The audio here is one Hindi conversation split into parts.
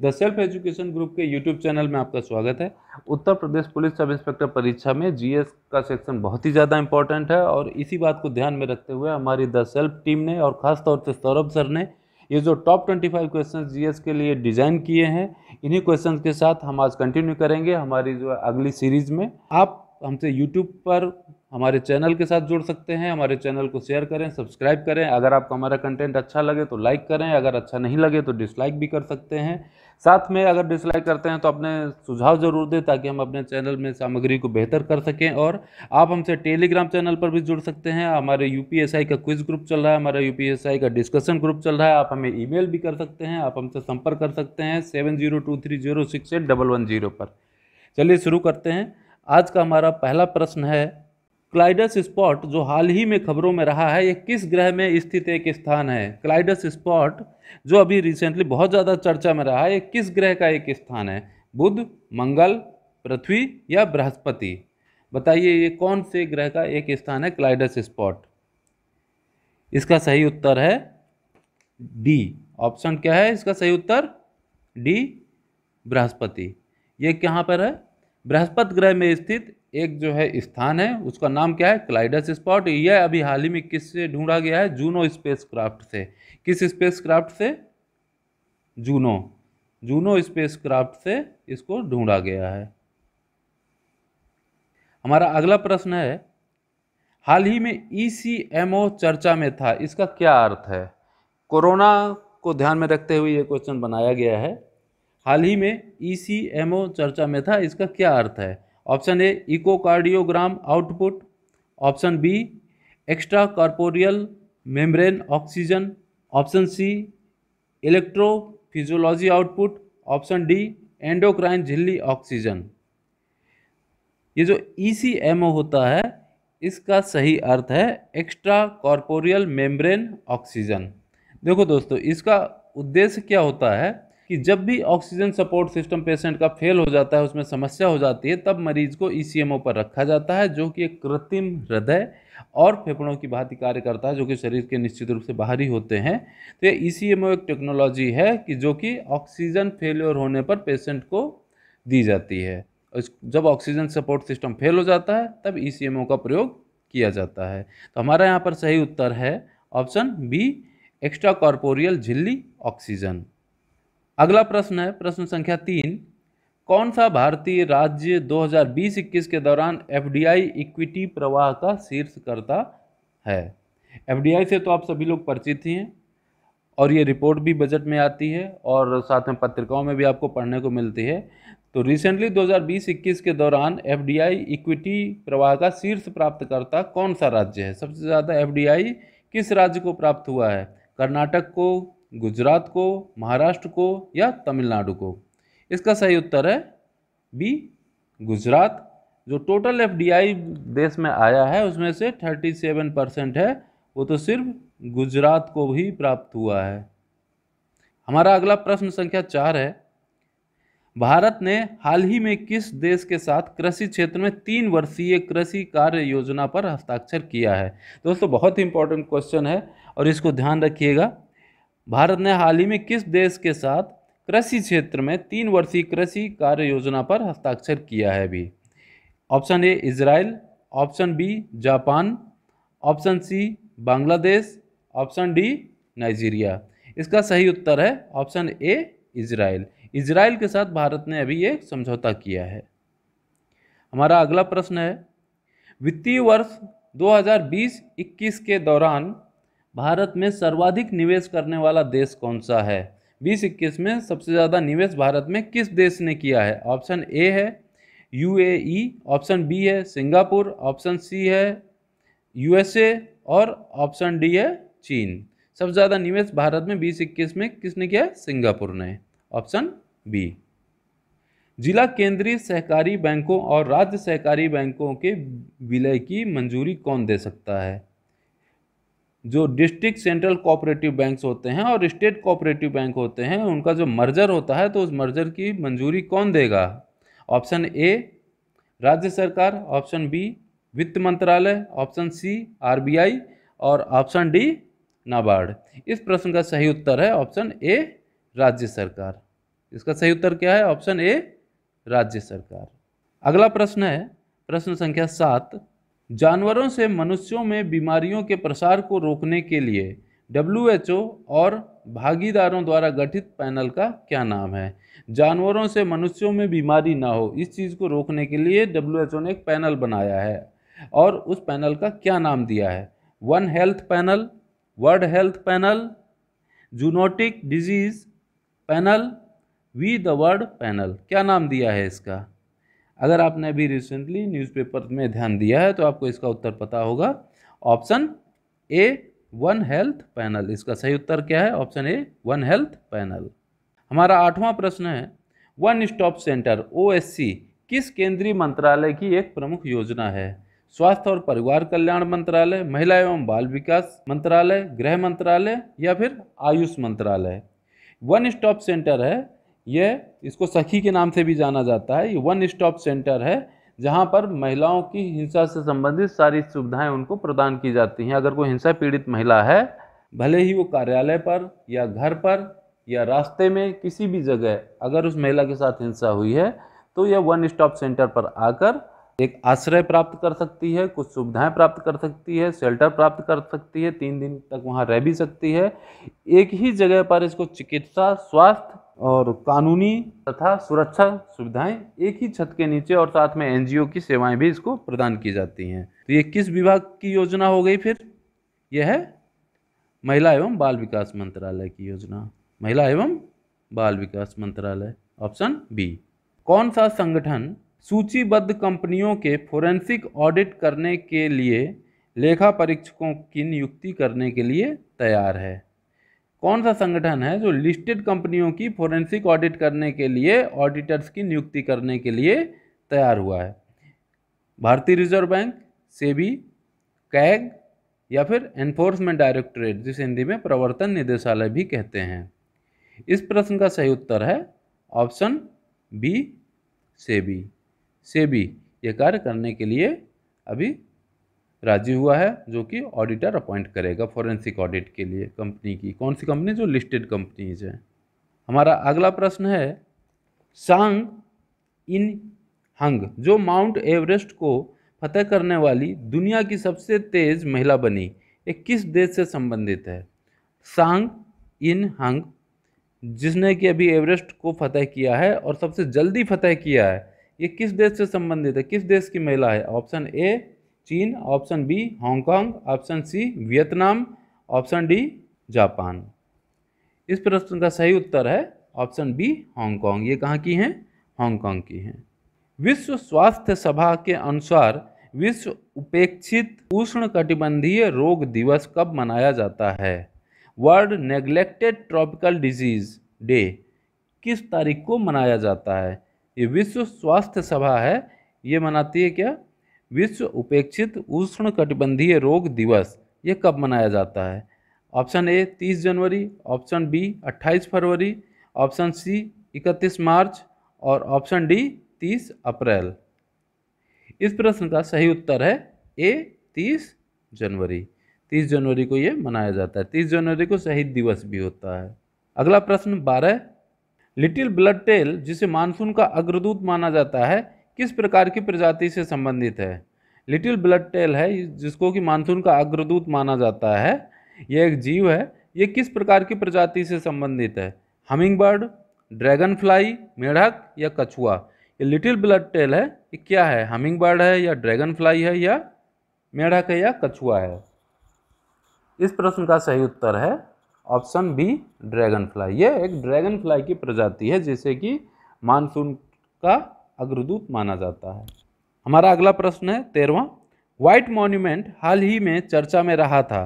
द सेल्फ एजुकेशन ग्रुप के यूट्यूब चैनल में आपका स्वागत है उत्तर प्रदेश पुलिस सब इंस्पेक्टर परीक्षा में जीएस का सेक्शन बहुत ही ज़्यादा इंपॉर्टेंट है और इसी बात को ध्यान में रखते हुए हमारी द सेल्फ टीम ने और ख़ास तौर से सौरभ सर ने ये जो top twenty five question GS के लिए डिज़ाइन किए हैं इन्हीं क्वेश्चन के साथ हम आज कंटिन्यू करेंगे हमारी जो अगली सीरीज़ में आप हमसे यूट्यूब पर हमारे चैनल के साथ जुड़ सकते हैं हमारे चैनल को शेयर करें सब्सक्राइब करें अगर आपको हमारा कंटेंट अच्छा लगे तो लाइक करें अगर अच्छा नहीं लगे तो डिसलाइक भी कर सकते हैं साथ में अगर डिसलाइक करते हैं तो अपने सुझाव ज़रूर दें ताकि हम अपने चैनल में सामग्री को बेहतर कर सकें और आप हमसे टेलीग्राम चैनल पर भी जुड़ सकते हैं हमारे यू का क्विज ग्रुप चल रहा है हमारा यू का डिस्कशन ग्रुप चल रहा है आप हमें ई भी कर सकते हैं आप हमसे संपर्क कर सकते हैं सेवन पर चलिए शुरू करते हैं आज का हमारा पहला प्रश्न है क्लाइडस स्पॉट जो हाल ही में खबरों में रहा है ये किस ग्रह में स्थित एक स्थान है क्लाइडस स्पॉट जो अभी रिसेंटली बहुत ज़्यादा चर्चा में रहा है ये किस ग्रह का एक स्थान है बुध मंगल पृथ्वी या बृहस्पति बताइए ये कौन से ग्रह का एक स्थान है क्लाइडस स्पॉट इसका सही उत्तर है डी ऑप्शन क्या है इसका सही उत्तर डी बृहस्पति ये कहाँ पर है बृहस्पति ग्रह में स्थित एक जो है स्थान है उसका नाम क्या है क्लाइडस स्पॉट यह अभी हाल ही में किससे ढूंढा गया है जूनो स्पेसक्राफ्ट से किस स्पेसक्राफ्ट से जूनो जूनो स्पेसक्राफ्ट से इसको ढूंढा गया है हमारा अगला प्रश्न है हाल ही में ई e चर्चा में था इसका क्या अर्थ है कोरोना को ध्यान में रखते हुए ये क्वेश्चन बनाया गया है हाल ही में ई e चर्चा में था इसका क्या अर्थ है option A echocardiogram output option B extra corporeal membrane oxygen option C electrophysiology output option D endocrine झिल्ली ऑक्सीजन ये जो ई e होता है इसका सही अर्थ है एक्स्ट्रा कॉर्पोरियल मेम्ब्रेन ऑक्सीजन देखो दोस्तों इसका उद्देश्य क्या होता है कि जब भी ऑक्सीजन सपोर्ट सिस्टम पेशेंट का फेल हो जाता है उसमें समस्या हो जाती है तब मरीज को ई e पर रखा जाता है जो कि एक कृत्रिम हृदय और फेफड़ों की भांति कार्य करता है जो कि शरीर के निश्चित रूप से बाहरी होते हैं तो ये ई e एक टेक्नोलॉजी है कि जो कि ऑक्सीजन फेल्योर होने पर पेशेंट को दी जाती है जब ऑक्सीजन सपोर्ट सिस्टम फेल हो जाता है तब ई e का प्रयोग किया जाता है तो हमारा यहाँ पर सही उत्तर है ऑप्शन बी एक्स्ट्रा कॉर्पोरियल झिल्ली ऑक्सीजन अगला प्रश्न है प्रश्न संख्या तीन कौन सा भारतीय राज्य 2020-21 के दौरान एफ इक्विटी प्रवाह का शीर्ष करता है एफ से तो आप सभी लोग परिचित ही हैं और ये रिपोर्ट भी बजट में आती है और साथ में पत्रिकाओं में भी आपको पढ़ने को मिलती है तो रिसेंटली 2020-21 के दौरान एफ इक्विटी प्रवाह का शीर्ष प्राप्तकर्ता कौन सा राज्य है सबसे ज़्यादा एफ किस राज्य को प्राप्त हुआ है कर्नाटक को गुजरात को महाराष्ट्र को या तमिलनाडु को इसका सही उत्तर है बी गुजरात जो टोटल एफ देश में आया है उसमें से 37 परसेंट है वो तो सिर्फ गुजरात को भी प्राप्त हुआ है हमारा अगला प्रश्न संख्या चार है भारत ने हाल ही में किस देश के साथ कृषि क्षेत्र में तीन वर्षीय कृषि कार्य योजना पर हस्ताक्षर किया है दोस्तों बहुत ही इंपॉर्टेंट क्वेश्चन है और इसको ध्यान रखिएगा भारत ने हाल ही में किस देश के साथ कृषि क्षेत्र में तीन वर्षीय कृषि कार्य योजना पर हस्ताक्षर किया है भी option A Israel option B Japan option C Bangladesh option D Nigeria इसका सही उत्तर है ऑप्शन ए इसराइल इसराइल के साथ भारत ने अभी एक समझौता किया है हमारा अगला प्रश्न है वित्तीय वर्ष 2020-21 के दौरान भारत में सर्वाधिक निवेश करने वाला देश कौन सा है बीस इक्कीस में सबसे ज़्यादा निवेश भारत में किस देश ने किया है ऑप्शन ए है यूएई ऑप्शन बी है सिंगापुर ऑप्शन सी है यूएसए और ऑप्शन डी है चीन सबसे ज़्यादा निवेश भारत में बीस इक्कीस में किसने किया है सिंगापुर ने ऑप्शन बी जिला केंद्रीय सहकारी बैंकों और राज्य सहकारी बैंकों के विलय की मंजूरी कौन दे सकता है जो डिस्ट्रिक्ट सेंट्रल कोऑपरेटिव बैंक्स होते हैं और स्टेट कोऑपरेटिव बैंक होते हैं उनका जो मर्जर होता है तो उस मर्जर की मंजूरी कौन देगा ऑप्शन ए राज्य सरकार ऑप्शन बी वित्त मंत्रालय ऑप्शन सी आरबीआई और ऑप्शन डी नाबार्ड इस प्रश्न का सही उत्तर है ऑप्शन ए राज्य सरकार इसका सही उत्तर क्या है ऑप्शन ए राज्य सरकार अगला प्रश्न है प्रश्न संख्या सात जानवरों से मनुष्यों में बीमारियों के प्रसार को रोकने के लिए डब्ल्यू और भागीदारों द्वारा गठित पैनल का क्या नाम है जानवरों से मनुष्यों में बीमारी ना हो इस चीज़ को रोकने के लिए डब्ल्यू ने एक पैनल बनाया है और उस पैनल का क्या नाम दिया है one health panel world health panel zoonotic disease panel we the world panel क्या नाम दिया है इसका अगर आपने अभी रिसेंटली न्यूज़पेपर में ध्यान दिया है तो आपको इसका उत्तर पता होगा option A one health panel इसका सही उत्तर क्या है option A one health panel हमारा आठवां प्रश्न है वन स्टॉप सेंटर ओ किस केंद्रीय मंत्रालय की एक प्रमुख योजना है स्वास्थ्य और परिवार कल्याण मंत्रालय महिला एवं बाल विकास मंत्रालय गृह मंत्रालय या फिर आयुष मंत्रालय वन स्टॉप सेंटर है यह इसको सखी के नाम से भी जाना जाता है ये वन स्टॉप सेंटर है जहाँ पर महिलाओं की हिंसा से संबंधित सारी सुविधाएं उनको प्रदान की जाती हैं अगर कोई हिंसा पीड़ित महिला है भले ही वो कार्यालय पर या घर पर या रास्ते में किसी भी जगह अगर उस महिला के साथ हिंसा हुई है तो यह वन स्टॉप सेंटर पर आकर एक आश्रय प्राप्त कर सकती है कुछ सुविधाएं प्राप्त कर सकती है शेल्टर प्राप्त कर सकती है तीन दिन तक वहाँ रह भी सकती है एक ही जगह पर इसको चिकित्सा स्वास्थ्य और कानूनी तथा सुरक्षा सुविधाएं एक ही छत के नीचे और साथ में एनजीओ की सेवाएं भी इसको प्रदान की जाती हैं तो ये किस विभाग की योजना हो गई फिर यह है महिला एवं बाल विकास मंत्रालय की योजना महिला एवं बाल विकास मंत्रालय ऑप्शन बी कौन सा संगठन सूचीबद्ध कंपनियों के फोरेंसिक ऑडिट करने के लिए लेखा परीक्षकों की नियुक्ति करने के लिए तैयार है कौन सा संगठन है जो लिस्टेड कंपनियों की फोरेंसिक ऑडिट करने के लिए ऑडिटर्स की नियुक्ति करने के लिए तैयार हुआ है भारतीय रिजर्व बैंक सेबी कैग या फिर एनफोर्समेंट डायरेक्टोरेट जिसे हिंदी में प्रवर्तन निदेशालय भी कहते हैं इस प्रश्न का सही उत्तर है ऑप्शन बी सेबी सेबी ये कार्य करने के लिए अभी राजी हुआ है जो कि ऑडिटर अपॉइंट करेगा फॉरेंसिक ऑडिट के लिए कंपनी की कौन सी कंपनी जो लिस्टेड कंपनीज हैं हमारा अगला प्रश्न है सांग इन हंग जो माउंट एवरेस्ट को फतेह करने वाली दुनिया की सबसे तेज महिला बनी ये किस देश से संबंधित है सांग इन हंग जिसने कि अभी एवरेस्ट को फतेह किया है और सबसे जल्दी फतेह किया है ये किस देश से संबंधित है किस देश की महिला है ऑप्शन ए चीन option B Hong Kong option C Vietnam option D Japan इस प्रश्न का सही उत्तर है ऑप्शन बी हांगकांग ये कहाँ की हैं हांगकांग की हैं विश्व स्वास्थ्य सभा के अनुसार विश्व उपेक्षित उष्ण कटिबंधीय रोग दिवस कब मनाया जाता है World Neglected Tropical Disease Day किस तारीख को मनाया जाता है ये विश्व स्वास्थ्य सभा है ये मनाती है क्या विश्व उपेक्षित उष्ण कटिबंधीय रोग दिवस ये कब मनाया जाता है ऑप्शन ए 30 जनवरी ऑप्शन बी 28 फरवरी ऑप्शन सी 31 मार्च और ऑप्शन डी 30 अप्रैल इस प्रश्न का सही उत्तर है ए 30 जनवरी 30 जनवरी को ये मनाया जाता है 30 जनवरी को शहीद दिवस भी होता है अगला प्रश्न 12 लिटिल ब्लड टेल जिसे मानसून का अग्रदूत माना जाता है किस प्रकार की प्रजाति से संबंधित है लिटिल ब्लड टेल है जिसको कि मानसून का अग्रदूत माना जाता है यह एक जीव है ये किस प्रकार की प्रजाति से संबंधित है हमिंग बर्ड ड्रैगन फ्लाई मेढक या कछुआ ये लिटिल ब्लड टेल है ये क्या है हमिंग बर्ड है या ड्रैगन फ्लाई है या मेढक है या कछुआ है इस प्रश्न का सही उत्तर है ऑप्शन बी ड्रैगन फ्लाई ये एक ड्रैगन फ्लाई की प्रजाति है जैसे कि मानसून का अग्रदूत माना जाता है हमारा अगला प्रश्न है तेरवा व्हाइट मॉन्यूमेंट हाल ही में चर्चा में रहा था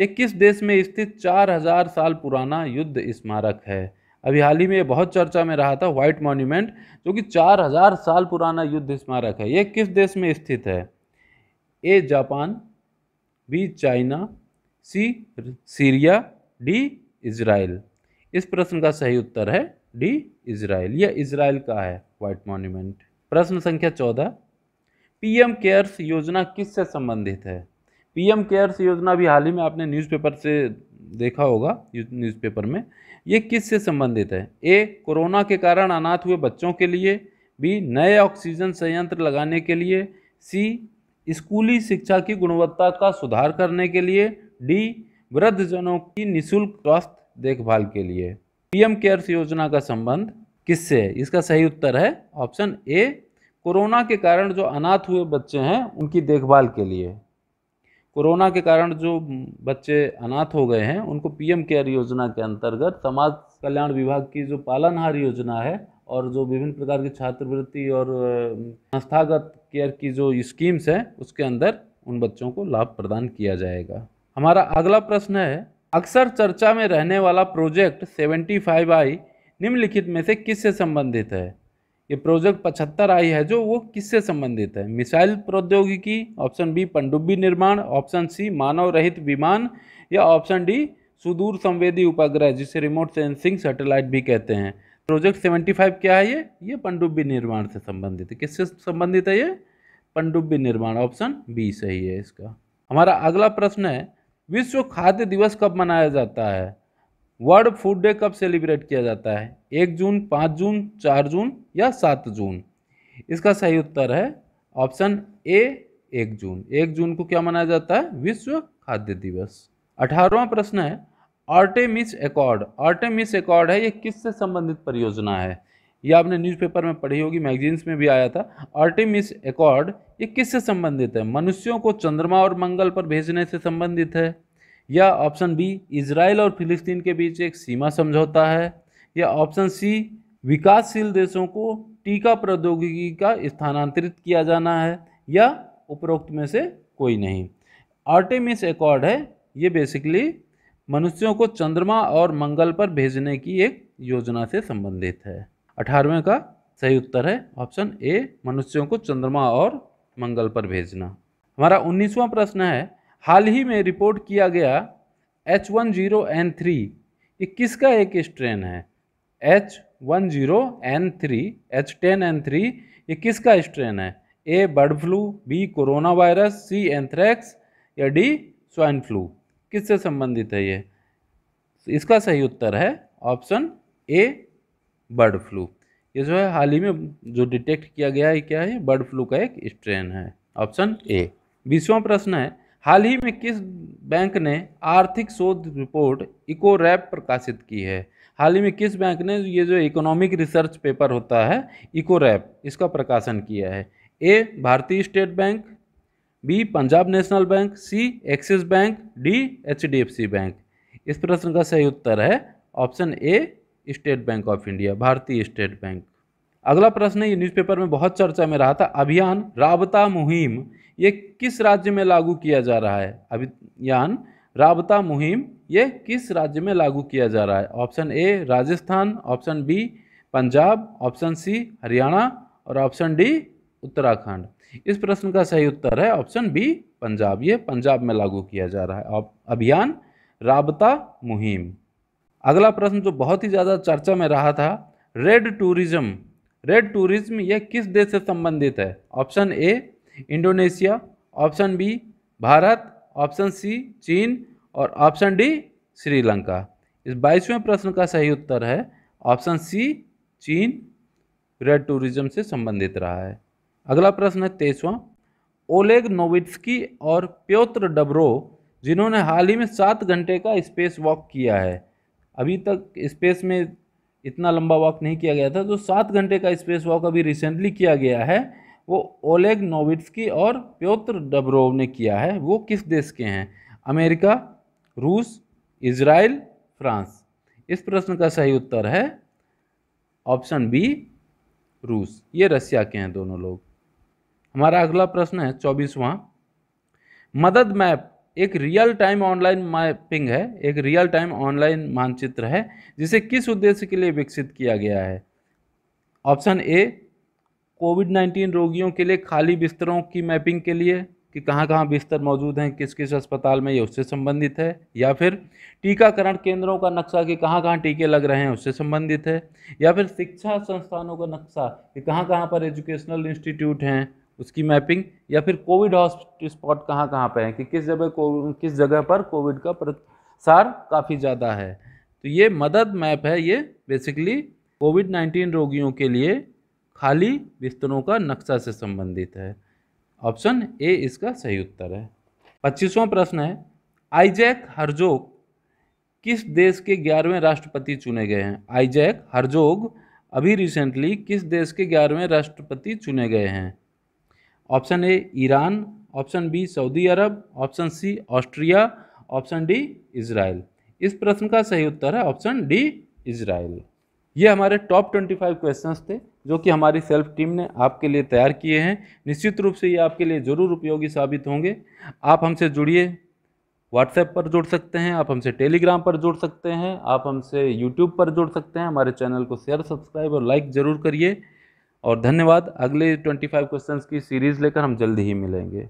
ये किस देश में स्थित 4000 साल पुराना युद्ध स्मारक है अभी हाल ही में बहुत चर्चा में रहा था व्हाइट मॉन्यूमेंट जो कि 4000 साल पुराना युद्ध स्मारक है ये किस देश में स्थित है A Japan B China C Syria D Israel इस प्रश्न का सही उत्तर है डी इजराइल यह इजराइल का है व्हाइट मॉन्यूमेंट प्रश्न संख्या चौदह पीएम केयर्स योजना किससे संबंधित है पीएम केयर्स योजना भी हाल ही में आपने न्यूज़पेपर से देखा होगा न्यूज़पेपर में ये किससे संबंधित है ए कोरोना के कारण अनाथ हुए बच्चों के लिए बी नए ऑक्सीजन संयंत्र लगाने के लिए सी स्कूली शिक्षा की गुणवत्ता का सुधार करने के लिए डी वृद्धजनों की निःशुल्क स्वास्थ्य देखभाल के लिए पीएम केयर्स योजना का संबंध किससे है इसका सही उत्तर है ऑप्शन ए कोरोना के कारण जो अनाथ हुए बच्चे हैं उनकी देखभाल के लिए कोरोना के कारण जो बच्चे अनाथ हो गए हैं उनको पीएम केयर योजना के अंतर्गत समाज कल्याण विभाग की जो पालनहार योजना है और जो विभिन्न प्रकार की छात्रवृत्ति और संस्थागत केयर की जो स्कीम्स हैं उसके अंदर उन बच्चों को लाभ प्रदान किया जाएगा हमारा अगला प्रश्न है अक्सर चर्चा में रहने वाला प्रोजेक्ट सेवेंटी फाइव आई निम्नलिखित में से किससे संबंधित है ये प्रोजेक्ट पचहत्तर आई है जो वो किससे संबंधित है मिसाइल प्रौद्योगिकी ऑप्शन बी पंडुब्बी निर्माण ऑप्शन सी मानव रहित विमान या ऑप्शन डी सुदूर संवेदी उपग्रह जिसे रिमोट सेंसिंग सैटेलाइट भी कहते हैं प्रोजेक्ट सेवेंटी फाइव क्या है ये ये पंडुब्बी निर्माण से संबंधित है किससे संबंधित है ये पंडुब्बी निर्माण ऑप्शन बी सही है इसका हमारा अगला प्रश्न है विश्व खाद्य दिवस कब मनाया जाता है वर्ल्ड फूड डे कब सेलिब्रेट किया जाता है एक जून पाँच जून चार जून या सात जून इसका सही उत्तर है ऑप्शन ए एक जून एक जून को क्या मनाया जाता है विश्व खाद्य दिवस अठारहवा प्रश्न है आर्टेमिस एकॉर्ड आर्टेमिस एकॉर्ड है ये किससे संबंधित परियोजना है ये आपने न्यूज़पेपर में पढ़ी होगी मैगजीन्स में भी आया था आर्टेमिस एकॉर्ड ये किससे संबंधित है मनुष्यों को चंद्रमा और मंगल पर भेजने से संबंधित है या ऑप्शन बी इसराइल और फिलिस्तीन के बीच एक सीमा समझौता है या ऑप्शन सी विकासशील देशों को टीका प्रौद्योगिकी का स्थानांतरित किया जाना है या उपरोक्त में से कोई नहीं आर्टेमिस एकॉर्ड है ये बेसिकली मनुष्यों को चंद्रमा और मंगल पर भेजने की एक योजना से संबंधित है अठारहवें का सही उत्तर है ऑप्शन ए मनुष्यों को चंद्रमा और मंगल पर भेजना हमारा उन्नीसवां प्रश्न है हाल ही में रिपोर्ट किया गया H one zero N three ये किसका एक स्ट्रेन है H one zero N three H ten N three ये किसका स्ट्रेन है A bird flu B corona virus C anthrax या डी स्वाइन फ्लू किससे संबंधित है ये इसका सही उत्तर है ऑप्शन ए बर्ड फ्लू ये जो है हाल ही में जो डिटेक्ट किया गया है क्या है बर्ड फ्लू का एक स्ट्रेन है ऑप्शन ए बीसवा प्रश्न है हाल ही में किस बैंक ने आर्थिक शोध रिपोर्ट इको रैप प्रकाशित की है हाल ही में किस बैंक ने ये जो इकोनॉमिक रिसर्च पेपर होता है इको रैप इसका प्रकाशन किया है ए भारतीय state bank B Punjab National Bank C Axis Bank D H D F C bank इस प्रश्न का सही उत्तर है option A State Bank of India भारतीय स्टेट बैंक अगला प्रश्न ये न्यूज़पेपर में बहुत चर्चा में रहा था अभियान राबता मुहिम ये किस राज्य में लागू किया जा रहा है अभियान राबता मुहिम ये किस राज्य में लागू किया जा रहा है option A Rajasthan option B Punjab option C Haryana और ऑप्शन डी उत्तराखंड इस प्रश्न का सही उत्तर है ऑप्शन बी पंजाब ये पंजाब में लागू किया जा रहा है अभियान राबता मुहिम अगला प्रश्न जो बहुत ही ज़्यादा चर्चा में रहा था रेड टूरिज्म रेड टूरिज्म यह किस देश से संबंधित है option A Indonesia option B Bharat option C चीन और ऑप्शन डी श्रीलंका इस बाईसवें प्रश्न का सही उत्तर है ऑप्शन सी चीन रेड टूरिज्म से संबंधित रहा है अगला प्रश्न है तेईसवा ओलेग नोविट्सकी और प्योत्र डब्रो जिन्होंने हाल ही में सात घंटे का स्पेस वॉक किया है अभी तक स्पेस में इतना लंबा वॉक नहीं किया गया था जो सात घंटे का स्पेस वॉक अभी रिसेंटली किया गया है वो ओलेग नोविट्सकी और प्योत्र डब्रोव ने किया है वो किस देश के हैं अमेरिका रूस इसराइल फ्रांस इस प्रश्न का सही उत्तर है ऑप्शन बी रूस ये रशिया के हैं दोनों लोग हमारा अगला प्रश्न है चौबीसवां मदद मैप एक रियल टाइम ऑनलाइन मैपिंग है एक रियल टाइम ऑनलाइन मानचित्र है जिसे किस उद्देश्य के लिए विकसित किया गया है ऑप्शन ए कोविड नाइन्टीन रोगियों के लिए खाली बिस्तरों की मैपिंग के लिए कि कहाँ कहाँ बिस्तर मौजूद हैं किस किस अस्पताल में ये उससे संबंधित है या फिर टीकाकरण केंद्रों का नक्शा कि कहाँ कहाँ टीके लग रहे हैं उससे संबंधित है या फिर शिक्षा संस्थानों का नक्शा कि कहाँ कहाँ पर एजुकेशनल इंस्टीट्यूट हैं उसकी मैपिंग या फिर कोविड हॉट स्पॉट कहाँ कहाँ पर है कि किस जगह किस जगह पर कोविड का प्रसार काफ़ी ज़्यादा है तो ये मदद मैप है ये बेसिकली कोविड नाइन्टीन रोगियों के लिए खाली बिस्तरों का नक्शा से संबंधित है ऑप्शन ए इसका सही उत्तर है पच्चीसवां प्रश्न है आईजैक हरजोग किस देश के ग्यारहवें राष्ट्रपति चुने गए हैं आईजैक हरजोग अभी रिसेंटली किस देश के ग्यारहवें राष्ट्रपति चुने गए हैं option A Iran option B Saudi Arabia option C Austria option D Israel इस प्रश्न का सही उत्तर है ऑप्शन डी इसराइल ये हमारे टॉप ट्वेंटी फाइव क्वेश्चन थे जो कि हमारी सेल्फ टीम ने आपके लिए तैयार किए हैं निश्चित रूप से ये आपके लिए ज़रूर उपयोगी साबित होंगे आप हमसे जुड़िए व्हाट्सएप पर जुड़ सकते हैं आप हमसे टेलीग्राम पर जुड़ सकते हैं आप हमसे यूट्यूब पर जुड़ सकते हैं हमारे चैनल को शेयर सब्सक्राइब और लाइक ज़रूर करिए और धन्यवाद अगले 25 क्वेश्चंस की सीरीज़ लेकर हम जल्दी ही मिलेंगे